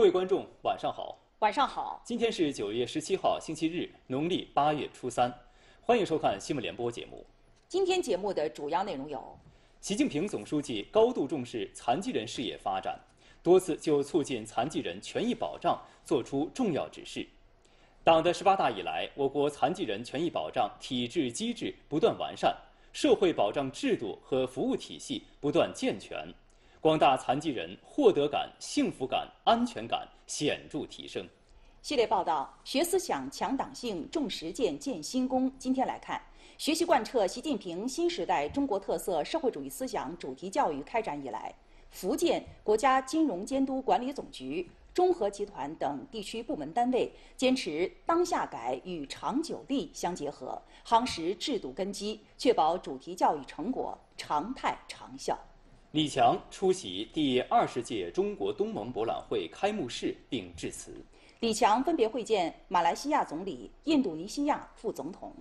各位观众，晚上好。晚上好。今天是九月十七号，星期日，农历八月初三，欢迎收看新闻联播节目。今天节目的主要内容有：习近平总书记高度重视残疾人事业发展，多次就促进残疾人权益保障作出重要指示。党的十八大以来，我国残疾人权益保障体制机制不断完善，社会保障制度和服务体系不断健全。广大残疾人获得感、幸福感、安全感显著提升。系列报道：学思想、强党性、重实践、建新功。今天来看，学习贯彻习近平新时代中国特色社会主义思想主题教育开展以来，福建国家金融监督管理总局、中核集团等地区部门单位坚持当下改与长久立相结合，夯实制度根基，确保主题教育成果常态长效。李强出席第二十届中国东盟博览会开幕式并致辞。李强分别会见马来西亚总理、印度尼西亚副总统。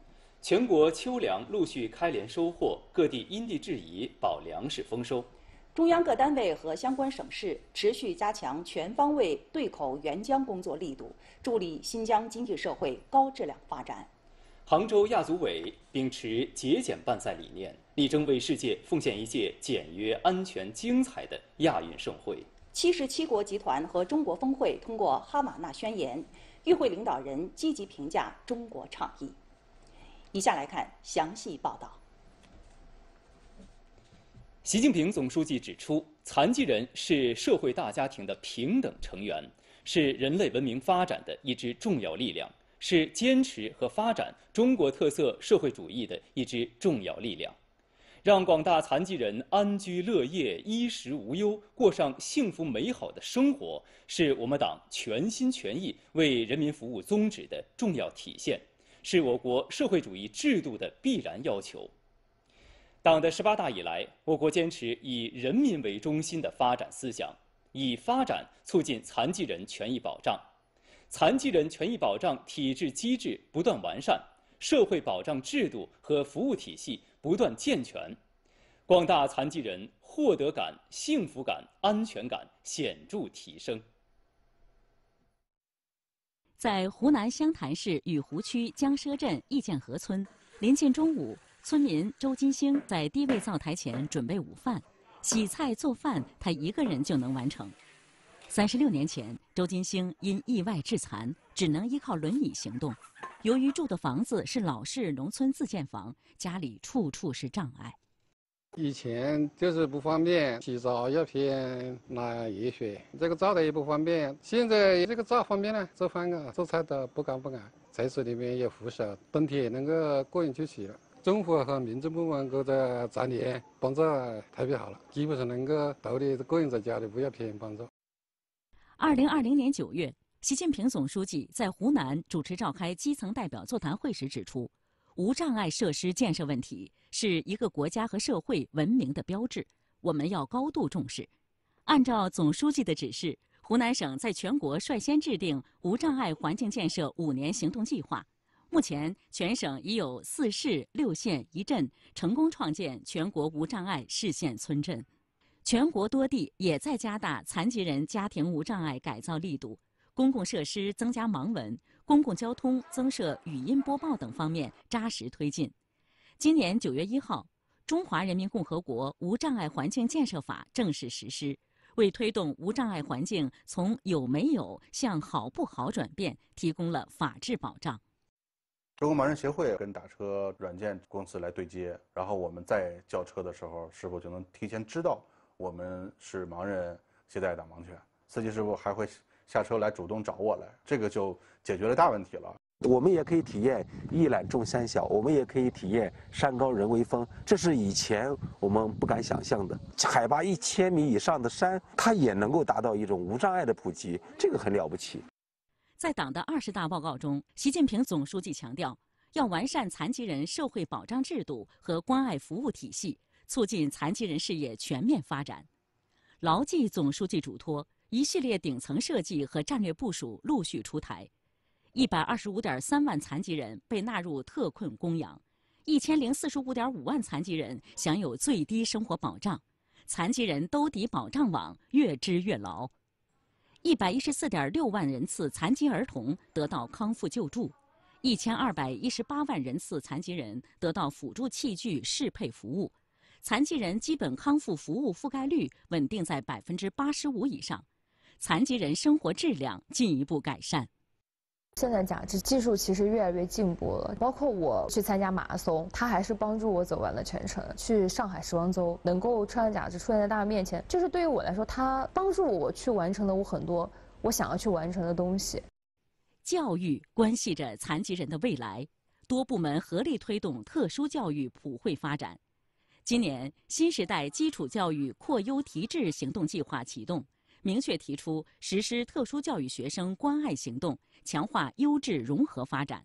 全国秋粮陆续开镰收获，各地因地制宜保粮食丰收。中央各单位和相关省市持续加强全方位对口援疆工作力度，助力新疆经济社会高质量发展。杭州亚组委秉持节俭办赛理念。力争为世界奉献一届简约、安全、精彩的亚运盛会。七十七国集团和中国峰会通过《哈马纳宣言》，与会领导人积极评价中国倡议。以下来看详细报道。习近平总书记指出，残疾人是社会大家庭的平等成员，是人类文明发展的一支重要力量，是坚持和发展中国特色社会主义的一支重要力量。让广大残疾人安居乐业、衣食无忧，过上幸福美好的生活，是我们党全心全意为人民服务宗旨的重要体现，是我国社会主义制度的必然要求。党的十八大以来，我国坚持以人民为中心的发展思想，以发展促进残疾人权益保障，残疾人权益保障体制机制不断完善，社会保障制度和服务体系。不断健全，广大残疾人获得感、幸福感、安全感显著提升。在湖南湘潭市雨湖区江奢镇义建河村，临近中午，村民周金星在低位灶台前准备午饭，洗菜做饭，他一个人就能完成。三十六年前，周金星因意外致残，只能依靠轮椅行动。由于住的房子是老式农村自建房，家里处处是障碍。以前就是不方便，洗澡要偏拿热水，这个灶台也不方便。现在这个灶方便了，做饭啊、做菜都不干不敢。厕所里面也扶手，冬天也能够个人去洗了。政府和民政部门都在残联帮助特别好了，基本上能够独立，个人在家里不要偏帮助。二零二零年九月，习近平总书记在湖南主持召开基层代表座谈会时指出，无障碍设施建设问题是一个国家和社会文明的标志，我们要高度重视。按照总书记的指示，湖南省在全国率先制定无障碍环境建设五年行动计划。目前，全省已有四市六县一镇成功创建全国无障碍市县村镇。全国多地也在加大残疾人家庭无障碍改造力度，公共设施增加盲文，公共交通增设语音播报等方面扎实推进。今年九月一号，《中华人民共和国无障碍环境建设法》正式实施，为推动无障碍环境从有没有向好不好转变提供了法治保障。中国盲人协会跟打车软件公司来对接，然后我们在叫车的时候，是否就能提前知道？我们是盲人携带导盲犬，司机师傅还会下车来主动找我来，这个就解决了大问题了。我们也可以体验一览众山小，我们也可以体验山高人为峰，这是以前我们不敢想象的。海拔一千米以上的山，它也能够达到一种无障碍的普及，这个很了不起。在党的二十大报告中，习近平总书记强调，要完善残疾人社会保障制度和关爱服务体系。促进残疾人事业全面发展，牢记总书记嘱托，一系列顶层设计和战略部署陆续出台。一百二十五点三万残疾人被纳入特困供养，一千零四十五点五万残疾人享有最低生活保障，残疾人兜底保障网越织越牢。一百一十四点六万人次残疾儿童得到康复救助，一千二百一十八万人次残疾人得到辅助器具适配服务。残疾人基本康复服务覆盖率稳定在百分之八十五以上，残疾人生活质量进一步改善。现在假肢技术其实越来越进步了，包括我去参加马拉松，它还是帮助我走完了全程。去上海时装周，能够穿着假肢出现在大家面前，就是对于我来说，它帮助我去完成了我很多我想要去完成的东西。教育关系着残疾人的未来，多部门合力推动特殊教育普惠发展。今年，新时代基础教育扩优提质行动计划启动，明确提出实施特殊教育学生关爱行动，强化优质融合发展。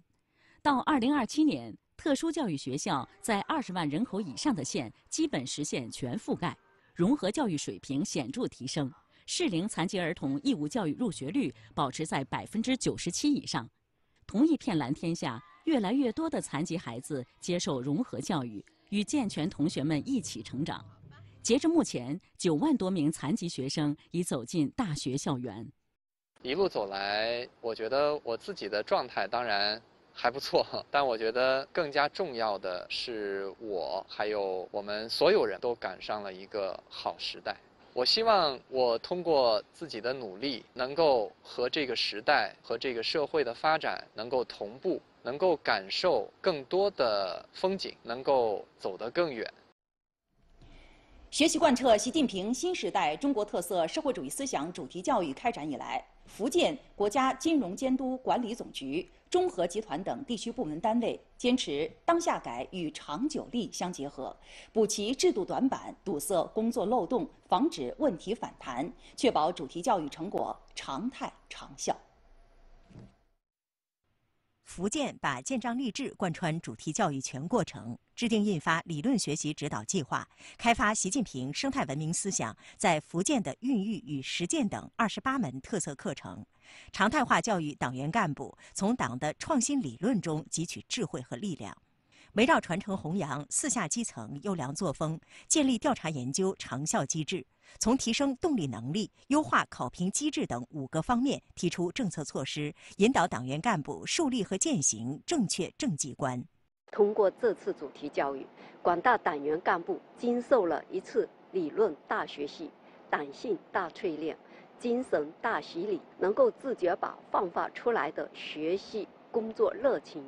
到二零二七年，特殊教育学校在二十万人口以上的县基本实现全覆盖，融合教育水平显著提升，适龄残疾儿童义务教育入学率保持在百分之九十七以上。同一片蓝天下，越来越多的残疾孩子接受融合教育。与健全同学们一起成长。截至目前，九万多名残疾学生已走进大学校园。一路走来，我觉得我自己的状态当然还不错，但我觉得更加重要的是，我还有我们所有人都赶上了一个好时代。我希望我通过自己的努力，能够和这个时代和这个社会的发展能够同步。能够感受更多的风景，能够走得更远。学习贯彻习近平新时代中国特色社会主义思想主题教育开展以来，福建国家金融监督管理总局、中核集团等地区部门单位坚持当下改与长久立相结合，补齐制度短板，堵塞工作漏洞，防止问题反弹，确保主题教育成果常态长效。福建把建章立制贯穿主题教育全过程，制定印发理论学习指导计划，开发习近平生态文明思想在福建的孕育与实践等二十八门特色课程，常态化教育党员干部，从党的创新理论中汲取智慧和力量。围绕传承弘扬四下基层优良作风，建立调查研究长效机制，从提升动力能力、优化考评机制等五个方面提出政策措施，引导党员干部树立和践行正确政绩观。通过这次主题教育，广大党员干部经受了一次理论大学习、党性大淬炼、精神大洗礼，能够自觉把焕发出来的学习工作热情。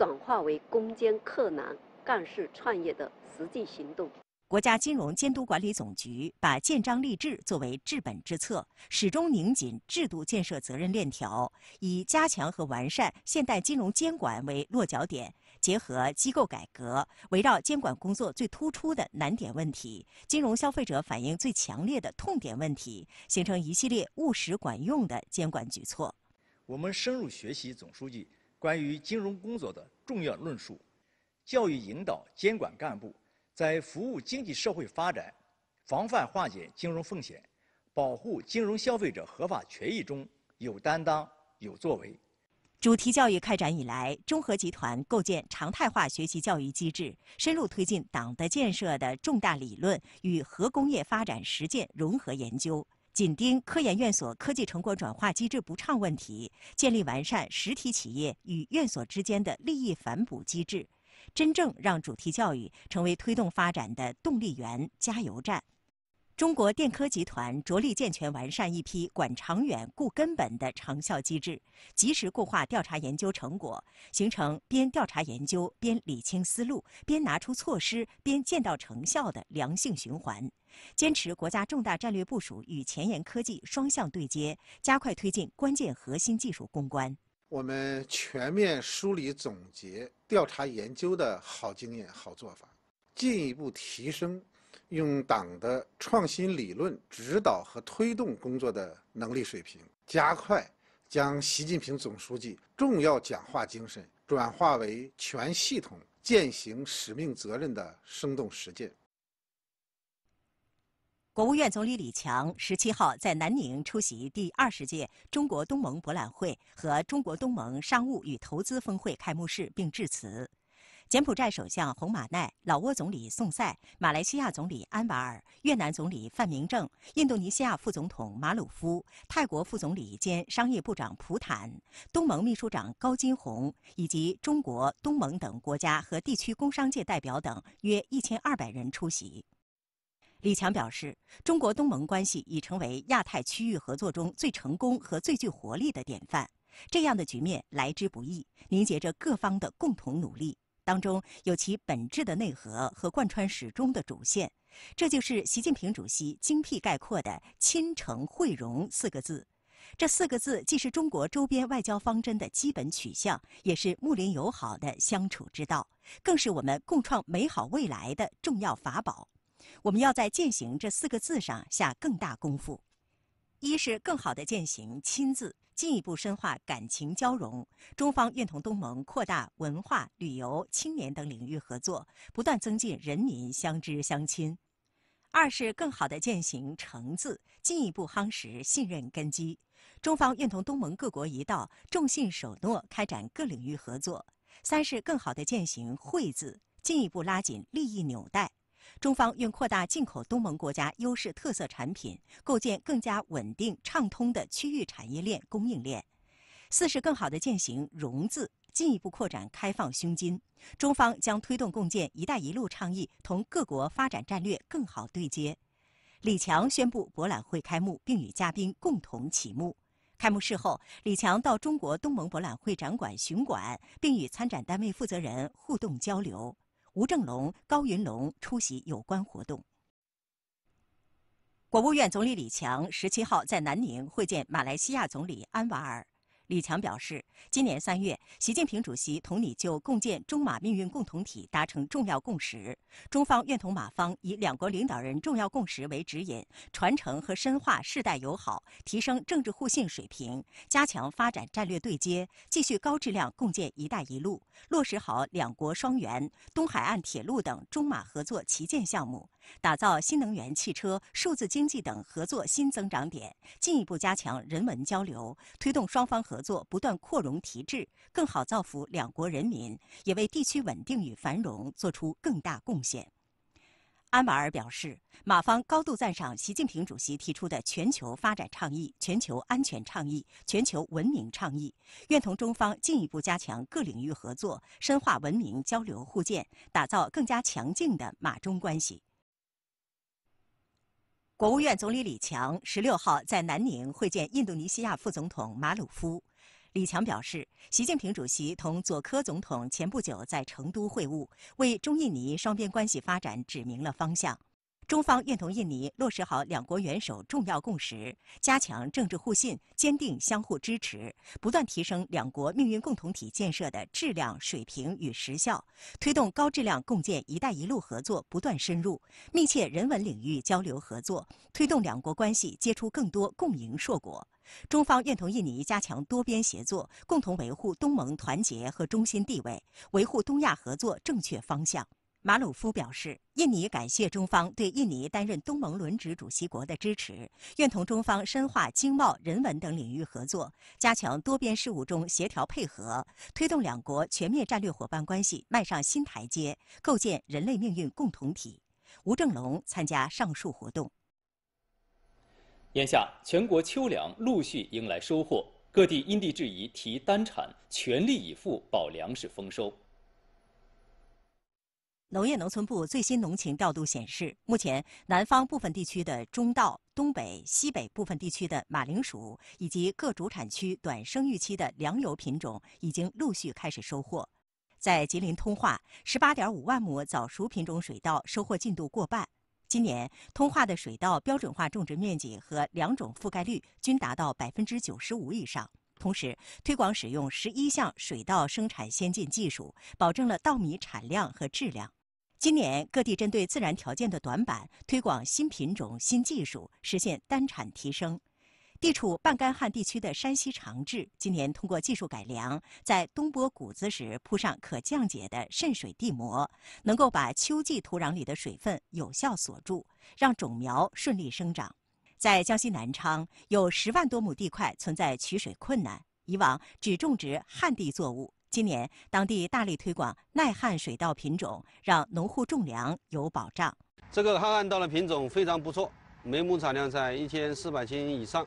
转化为攻坚克难、干事创业的实际行动。国家金融监督管理总局把建章立制作为治本之策，始终拧紧制度建设责任链条，以加强和完善现代金融监管为落脚点，结合机构改革，围绕监管工作最突出的难点问题、金融消费者反映最强烈的痛点问题，形成一系列务实管用的监管举措。我们深入学习总书记。关于金融工作的重要论述，教育引导监管干部在服务经济社会发展、防范化解金融风险、保护金融消费者合法权益中有担当有作为。主题教育开展以来，中核集团构建常态化学习教育机制，深入推进党的建设的重大理论与核工业发展实践融合研究。紧盯科研院所科技成果转化机制不畅问题，建立完善实体企业与院所之间的利益反哺机制，真正让主题教育成为推动发展的动力源、加油站。中国电科集团着力健全完善一批管长远、固根本的长效机制，及时固化调查研究成果，形成边调查研究、边理清思路、边拿出措施、边见到成效的良性循环。坚持国家重大战略部署与前沿科技双向对接，加快推进关键核心技术攻关。我们全面梳理总结调查研究的好经验、好做法，进一步提升。用党的创新理论指导和推动工作的能力水平，加快将习近平总书记重要讲话精神转化为全系统践行使命责任的生动实践。国务院总理李强十七号在南宁出席第二十届中国东盟博览会和中国东盟商务与投资峰会开幕式并致辞。柬埔寨首相洪马奈、老挝总理宋赛、马来西亚总理安瓦尔、越南总理范明政、印度尼西亚副总统马鲁夫、泰国副总理兼商业部长普坦、东盟秘书长高金洪以及中国、东盟等国家和地区工商界代表等约一千二百人出席。李强表示，中国东盟关系已成为亚太区域合作中最成功和最具活力的典范。这样的局面来之不易，凝结着各方的共同努力。当中有其本质的内核和贯穿始终的主线，这就是习近平主席精辟概括的“亲诚惠容”四个字。这四个字既是中国周边外交方针的基本取向，也是睦邻友好的相处之道，更是我们共创美好未来的重要法宝。我们要在践行这四个字上下更大功夫。一是更好地践行亲字，进一步深化感情交融。中方愿同东盟扩大文化旅游、青年等领域合作，不断增进人民相知相亲。二是更好地践行诚字，进一步夯实信任根基。中方愿同东盟各国一道，重信守诺，开展各领域合作。三是更好地践行惠字，进一步拉紧利益纽带。中方愿扩大进口东盟国家优势特色产品，构建更加稳定畅通的区域产业链供应链。四是更好地践行“融”字，进一步扩展开放胸襟。中方将推动共建“一带一路”倡议同各国发展战略更好对接。李强宣布博览会开幕，并与嘉宾共同启幕。开幕式后，李强到中国东盟博览会展馆巡馆，并与参展单位负责人互动交流。吴正龙、高云龙出席有关活动。国务院总理李强十七号在南宁会见马来西亚总理安瓦尔。李强表示，今年三月，习近平主席同你就共建中马命运共同体达成重要共识。中方愿同马方以两国领导人重要共识为指引，传承和深化世代友好，提升政治互信水平，加强发展战略对接，继续高质量共建“一带一路”，落实好两国双元东海岸铁路等中马合作旗舰项目，打造新能源汽车、数字经济等合作新增长点，进一步加强人文交流，推动双方合。合作不断扩容提质，更好造福两国人民，也为地区稳定与繁荣作出更大贡献。安瓦尔表示，马方高度赞赏习近平主席提出的全球发展倡议、全球安全倡议、全球文明倡议，愿同中方进一步加强各领域合作，深化文明交流互鉴，打造更加强劲的马中关系。国务院总理李强十六号在南宁会见印度尼西亚副总统马鲁夫。李强表示，习近平主席同佐科总统前不久在成都会晤，为中印尼双边关系发展指明了方向。中方愿同印尼落实好两国元首重要共识，加强政治互信，坚定相互支持，不断提升两国命运共同体建设的质量水平与实效，推动高质量共建“一带一路”合作不断深入，密切人文领域交流合作，推动两国关系结出更多共赢硕果。中方愿同印尼加强多边协作，共同维护东盟团结和中心地位，维护东亚合作正确方向。马鲁夫表示，印尼感谢中方对印尼担任东盟轮值主席国的支持，愿同中方深化经贸、人文等领域合作，加强多边事务中协调配合，推动两国全面战略伙伴关系迈上新台阶，构建人类命运共同体。吴正龙参加上述活动。眼下，全国秋粮陆续迎来收获，各地因地制宜提单产，全力以赴保粮食丰收。农业农村部最新农情调度显示，目前南方部分地区的中稻、东北、西北部分地区的马铃薯以及各主产区短生育期的粮油品种已经陆续开始收获。在吉林通化，十八点五万亩早熟品种水稻收获进度过半。今年，通化的水稻标准化种植面积和良种覆盖率均达到百分之九十五以上，同时推广使用十一项水稻生产先进技术，保证了稻米产量和质量。今年，各地针对自然条件的短板，推广新品种、新技术，实现单产提升。地处半干旱地区的山西长治，今年通过技术改良，在冬播谷子时铺上可降解的渗水地膜，能够把秋季土壤里的水分有效锁住，让种苗顺利生长。在江西南昌，有十万多亩地块存在取水困难，以往只种植旱地作物，今年当地大力推广耐旱水稻品种，让农户种粮有保障。这个旱旱稻的品种非常不错，每亩产量在一千四百斤以上。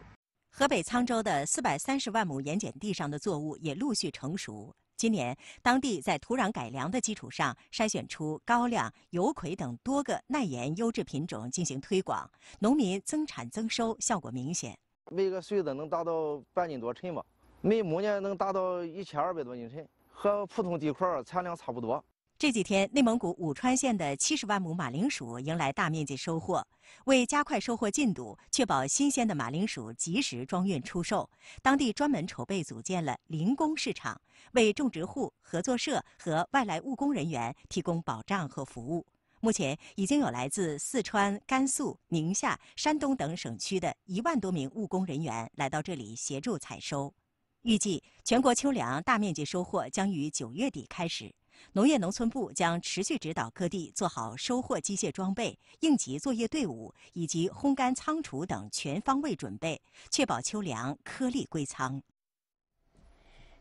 河北沧州的四百三十万亩盐碱地上的作物也陆续成熟。今年，当地在土壤改良的基础上，筛选出高粱、油葵等多个耐盐优质品种进行推广，农民增产增收效果明显。每个穗子能达到半斤多沉吧，每亩呢能达到一千二百多斤沉，和普通地块产量差不多。这几天，内蒙古武川县的七十万亩马铃薯迎来大面积收获。为加快收获进度，确保新鲜的马铃薯及时装运出售，当地专门筹备组建了零工市场，为种植户、合作社和外来务工人员提供保障和服务。目前，已经有来自四川、甘肃、宁夏、山东等省区的一万多名务工人员来到这里协助采收。预计全国秋粮大面积收获将于九月底开始。农业农村部将持续指导各地做好收获机械装备、应急作业队伍以及烘干仓储等全方位准备，确保秋粮颗粒归仓。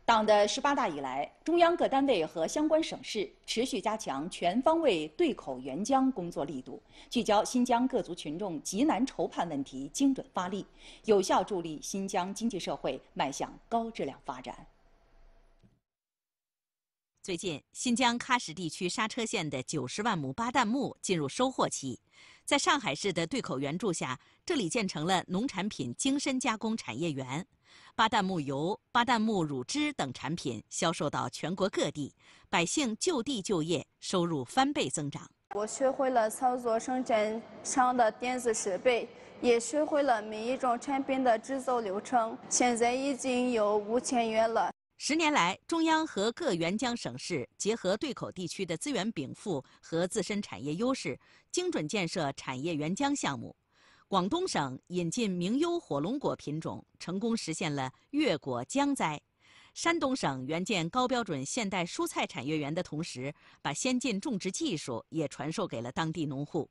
党的十八大以来，中央各单位和相关省市持续加强全方位对口援疆工作力度，聚焦新疆各族群众急难愁盼问题，精准发力，有效助力新疆经济社会迈向高质量发展。最近，新疆喀什地区莎车县的九十万亩巴旦木进入收获期。在上海市的对口援助下，这里建成了农产品精深加工产业园，巴旦木油、巴旦木乳汁等产品销售到全国各地，百姓就地就业，收入翻倍增长。我学会了操作生产上的电子设备，也学会了每一种产品的制造流程。现在已经有五千元了。十年来，中央和各援疆省市结合对口地区的资源禀赋和自身产业优势，精准建设产业援疆项目。广东省引进名优火龙果品种，成功实现了越果疆栽；山东省援建高标准现代蔬菜产业园的同时，把先进种植技术也传授给了当地农户；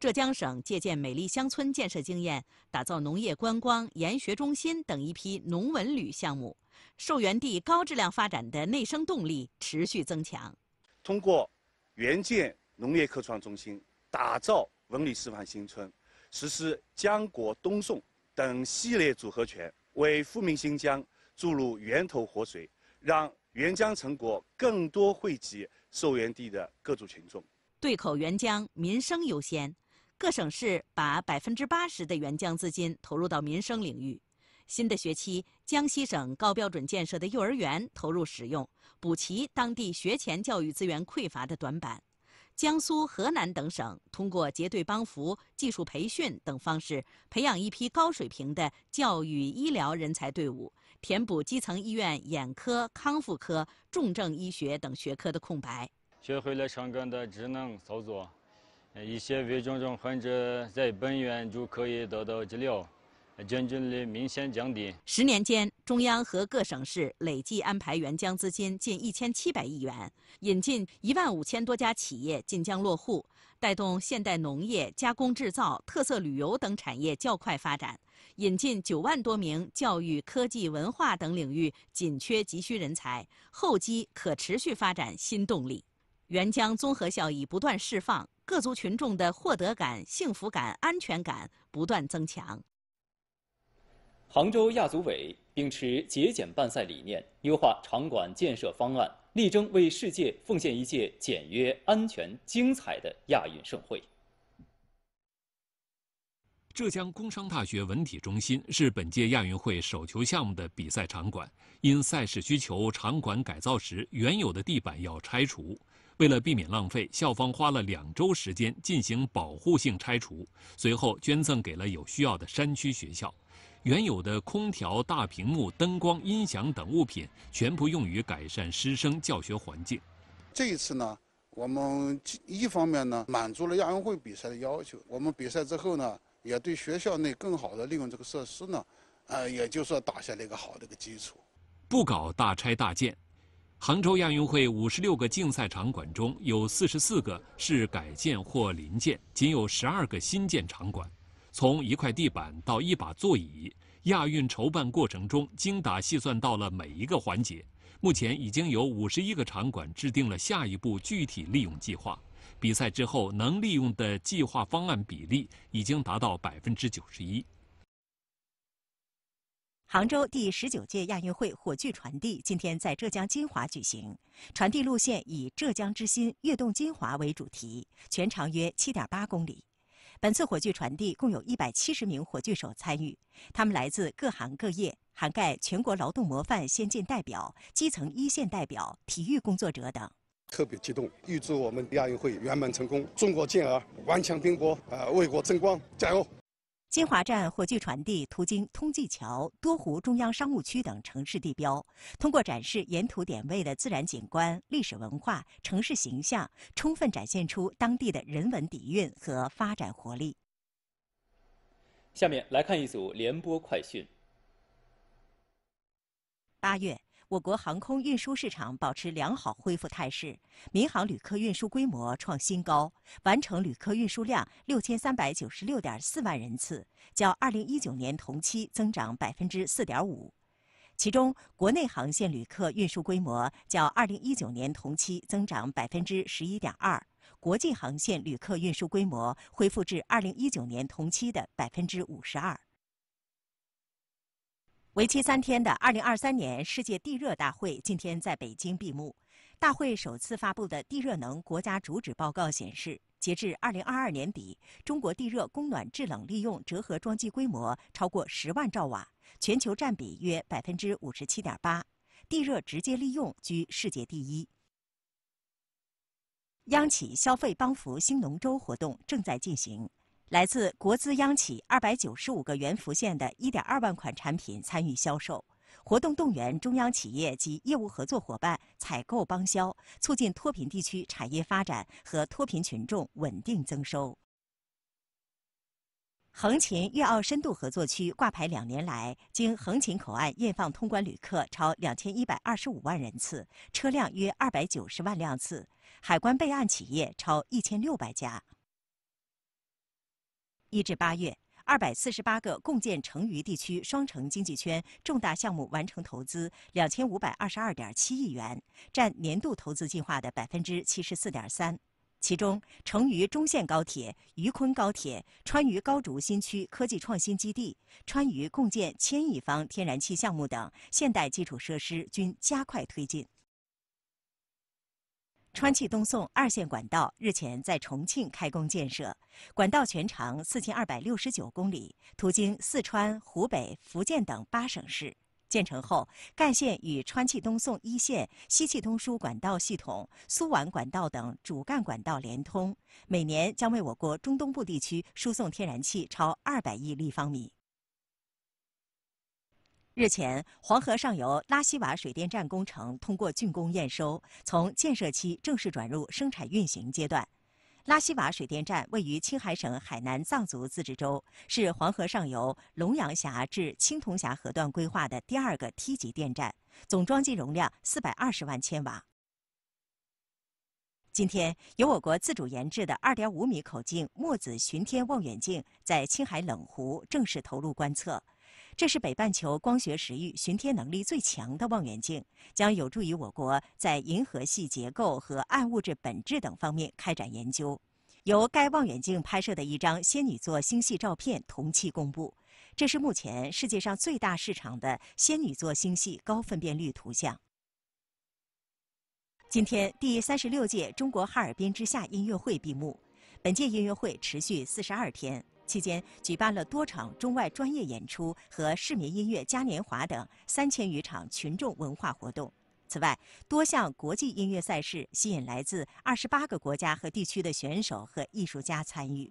浙江省借鉴美丽乡村建设经验，打造农业观光研学中心等一批农文旅项目。受援地高质量发展的内生动力持续增强。通过援建农业科创中心、打造文旅示范新村、实施江果东送等系列组合拳，为富民新疆注入源头活水，让援疆成果更多惠及受援地的各族群众。对口援疆，民生优先。各省市把百分之八十的援疆资金投入到民生领域。新的学期，江西省高标准建设的幼儿园投入使用，补齐当地学前教育资源匮乏的短板。江苏、河南等省通过结对帮扶、技术培训等方式，培养一批高水平的教育、医疗人才队伍，填补基层医院眼科、康复科、重症医学等学科的空白。学会了上岗的职能操作，一些危重症患者在本院就可以得到治疗。将军率明显降低。十年间，中央和各省市累计安排援疆资金近一千七百亿元，引进一万五千多家企业进疆落户，带动现代农业、加工制造、特色旅游等产业较快发展；引进九万多名教育、科技、文化等领域紧缺急需人才，厚积可持续发展新动力。援疆综合效益不断释放，各族群众的获得感、幸福感、安全感不断增强。杭州亚组委秉持节俭办赛理念，优化场馆建设方案，力争为世界奉献一届简约、安全、精彩的亚运盛会。浙江工商大学文体中心是本届亚运会手球项目的比赛场馆，因赛事需求，场馆改造时原有的地板要拆除。为了避免浪费，校方花了两周时间进行保护性拆除，随后捐赠给了有需要的山区学校。原有的空调、大屏幕、灯光、音响等物品，全部用于改善师生教学环境。这一次呢，我们一方面呢，满足了亚运会比赛的要求，我们比赛之后呢，也对学校内更好的利用这个设施呢，呃，也就是说打下了一个好的一个基础。不搞大拆大建，杭州亚运会五十六个竞赛场馆中有四十四个是改建或临建，仅有十二个新建场馆。从一块地板到一把座椅，亚运筹办过程中精打细算到了每一个环节。目前已经有五十一个场馆制定了下一步具体利用计划，比赛之后能利用的计划方案比例已经达到百分之九十一。杭州第十九届亚运会火炬传递今天在浙江金华举行，传递路线以“浙江之心跃动金华”为主题，全长约七点八公里。本次火炬传递共有一百七十名火炬手参与，他们来自各行各业，涵盖全国劳动模范、先进代表、基层一线代表、体育工作者等。特别激动，预祝我们亚运会圆满成功！中国健儿顽强拼搏，呃，为国争光，加油！金华站火炬传递途经通济桥、多湖中央商务区等城市地标，通过展示沿途点位的自然景观、历史文化、城市形象，充分展现出当地的人文底蕴和发展活力。下面来看一组联播快讯。八月。我国航空运输市场保持良好恢复态势，民航旅客运输规模创新高，完成旅客运输量六千三百九十六点四万人次，较二零一九年同期增长百分之四点五。其中，国内航线旅客运输规模较二零一九年同期增长百分之十一点二，国际航线旅客运输规模恢复至二零一九年同期的百分之五十二。为期三天的2023年世界地热大会今天在北京闭幕。大会首次发布的地热能国家主旨报告显示，截至2022年底，中国地热供暖制冷利用折合装机规模超过10万兆瓦，全球占比约57.8%，地热直接利用居世界第一。央企消费帮扶兴农周活动正在进行。来自国资央企二百九十五个原福县的一点二万款产品参与销售，活动动员中央企业及业务合作伙伴采购帮销，促进脱贫地区产业发展和脱贫群众稳定增收。横琴粤澳深度合作区挂牌两年来，经横琴口岸验放通关旅客超两千一百二十五万人次，车辆约二百九十万辆次，海关备案企业超一千六百家。一至八月，二百四十八个共建成渝地区双城经济圈重大项目完成投资两千五百二十二点七亿元，占年度投资计划的百分之七十四点三。其中，成渝中线高铁、渝昆高铁、川渝高竹新区科技创新基地、川渝共建千亿方天然气项目等现代基础设施均加快推进。川气东送二线管道日前在重庆开工建设，管道全长四千二百六十九公里，途经四川、湖北、福建等八省市。建成后，干线与川气东送一线、西气东输管道系统、苏皖管道等主干管道连通，每年将为我国中东部地区输送天然气超二百亿立方米。日前，黄河上游拉希瓦水电站工程通过竣工验收，从建设期正式转入生产运行阶段。拉希瓦水电站位于青海省海南藏族自治州，是黄河上游龙羊峡至青铜峡河段规划的第二个梯级电站，总装机容量420万千瓦。今天，由我国自主研制的2.5米口径墨子巡天望远镜在青海冷湖正式投入观测。这是北半球光学时域巡天能力最强的望远镜，将有助于我国在银河系结构和暗物质本质等方面开展研究。由该望远镜拍摄的一张仙女座星系照片同期公布，这是目前世界上最大市场的仙女座星系高分辨率图像。今天，第三十六届中国哈尔滨之夏音乐会闭幕。本届音乐会持续四十二天。期间举办了多场中外专业演出和市民音乐嘉年华等三千余场群众文化活动。此外，多项国际音乐赛事吸引来自二十八个国家和地区的选手和艺术家参与。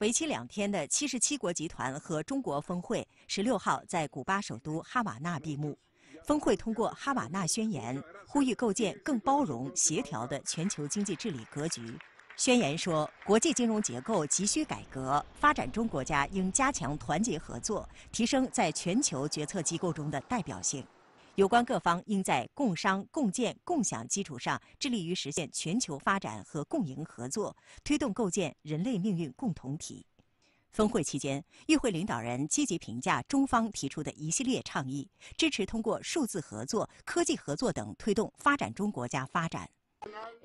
为期两天的七十七国集团和中国峰会十六号在古巴首都哈瓦那闭幕。峰会通过《哈瓦那宣言》，呼吁构建更包容、协调的全球经济治理格局。宣言说，国际金融结构急需改革，发展中国家应加强团结合作，提升在全球决策机构中的代表性。有关各方应在共商、共建、共享基础上，致力于实现全球发展和共赢合作，推动构建人类命运共同体。峰会期间，与会领导人积极评价中方提出的一系列倡议，支持通过数字合作、科技合作等推动发展中国家发展。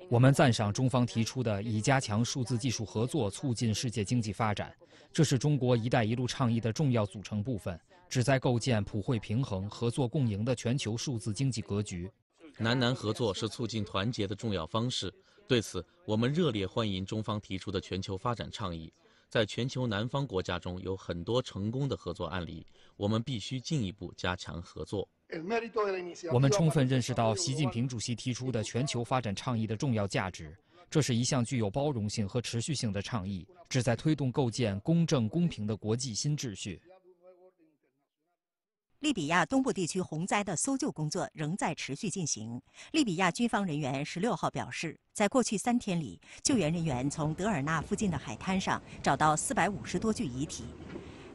我们赞赏中方提出的以加强数字技术合作促进世界经济发展，这是中国“一带一路”倡议的重要组成部分，旨在构建普惠、平衡、合作共赢的全球数字经济格局。南南合作是促进团结的重要方式，对此我们热烈欢迎中方提出的全球发展倡议。在全球南方国家中，有很多成功的合作案例。我们必须进一步加强合作。我们充分认识到习近平主席提出的全球发展倡议的重要价值。这是一项具有包容性和持续性的倡议，旨在推动构建公正公平的国际新秩序。利比亚东部地区洪灾的搜救工作仍在持续进行。利比亚军方人员十六号表示，在过去三天里，救援人员从德尔纳附近的海滩上找到四百五十多具遗体。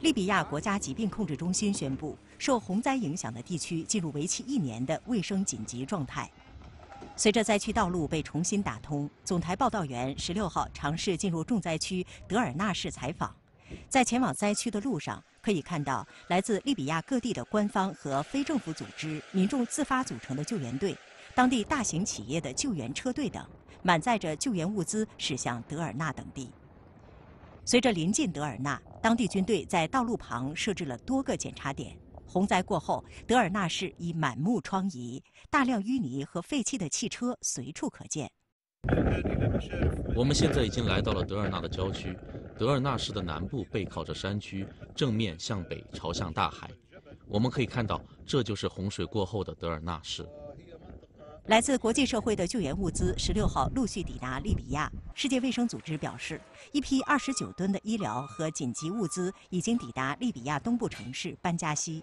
利比亚国家疾病控制中心宣布，受洪灾影响的地区进入为期一年的卫生紧急状态。随着灾区道路被重新打通，总台报道员十六号尝试进入重灾区德尔纳市采访，在前往灾区的路上。可以看到，来自利比亚各地的官方和非政府组织、民众自发组成的救援队，当地大型企业的救援车队等，满载着救援物资驶向德尔纳等地。随着临近德尔纳，当地军队在道路旁设置了多个检查点。洪灾过后，德尔纳市已满目疮痍，大量淤泥和废弃的汽车随处可见。我们现在已经来到了德尔纳的郊区。德尔纳市的南部背靠着山区，正面向北，朝向大海。我们可以看到，这就是洪水过后的德尔纳市。来自国际社会的救援物资，十六号陆续抵达利比亚。世界卫生组织表示，一批二十九吨的医疗和紧急物资已经抵达利比亚东部城市班加西。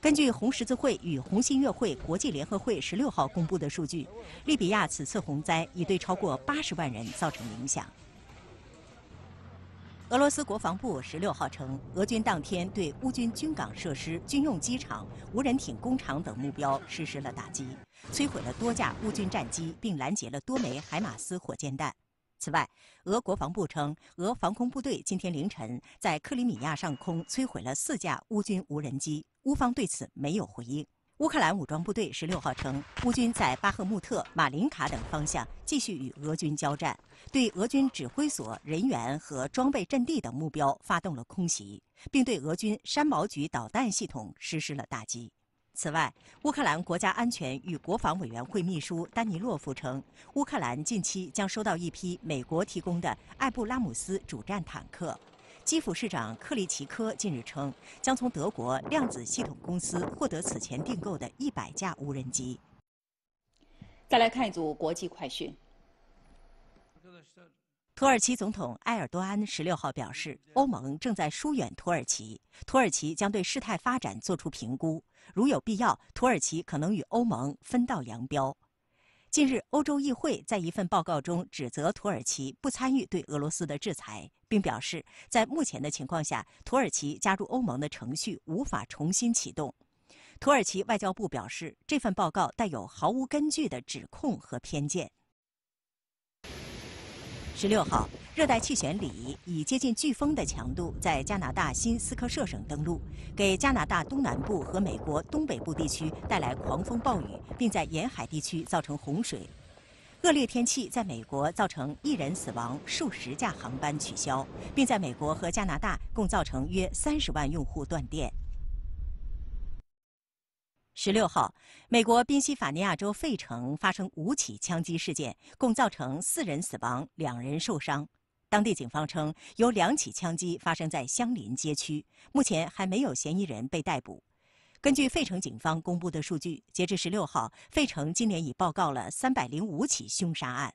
根据红十字会与红新月会国际联合会十六号公布的数据，利比亚此次洪灾已对超过八十万人造成影响。俄罗斯国防部十六号称，俄军当天对乌军军港设施、军用机场、无人艇工厂等目标实施了打击，摧毁了多架乌军战机，并拦截了多枚海马斯火箭弹。此外，俄国防部称，俄防空部队今天凌晨在克里米亚上空摧毁了四架乌军无人机。乌方对此没有回应。乌克兰武装部队十六号称，乌军在巴赫穆特、马林卡等方向继续与俄军交战，对俄军指挥所、人员和装备阵地等目标发动了空袭，并对俄军山毛榉导弹系统实施了打击。此外，乌克兰国家安全与国防委员会秘书丹尼洛夫称，乌克兰近期将收到一批美国提供的艾布拉姆斯主战坦克。基辅市长克里奇科近日称，将从德国量子系统公司获得此前订购的100架无人机。再来看一组国际快讯。土耳其总统埃尔多安十六号表示，欧盟正在疏远土耳其，土耳其将对事态发展作出评估。如有必要，土耳其可能与欧盟分道扬镳。近日，欧洲议会在一份报告中指责土耳其不参与对俄罗斯的制裁，并表示在目前的情况下，土耳其加入欧盟的程序无法重新启动。土耳其外交部表示，这份报告带有毫无根据的指控和偏见。十六号，热带气旋里以接近飓风的强度，在加拿大新斯科舍省登陆，给加拿大东南部和美国东北部地区带来狂风暴雨，并在沿海地区造成洪水。恶劣天气在美国造成一人死亡、数十架航班取消，并在美国和加拿大共造成约三十万用户断电。十六号，美国宾夕法尼亚州费城发生五起枪击事件，共造成四人死亡、两人受伤。当地警方称，有两起枪击发生在相邻街区，目前还没有嫌疑人被逮捕。根据费城警方公布的数据，截至十六号，费城今年已报告了三百零五起凶杀案。